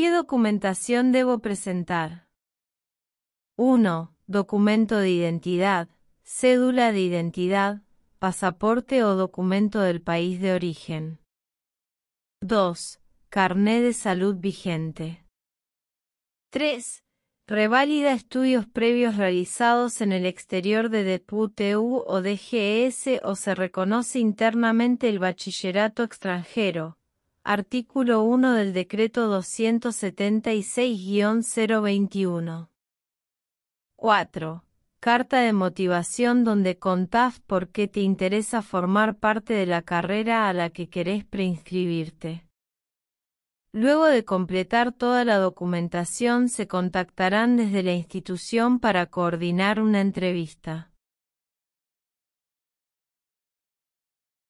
¿Qué documentación debo presentar? 1. Documento de identidad, cédula de identidad, pasaporte o documento del país de origen. 2. Carné de salud vigente. 3. Reválida estudios previos realizados en el exterior de DPUTU o DGS o se reconoce internamente el bachillerato extranjero, Artículo 1 del Decreto 276-021. 4. Carta de motivación donde contás por qué te interesa formar parte de la carrera a la que querés preinscribirte. Luego de completar toda la documentación se contactarán desde la institución para coordinar una entrevista.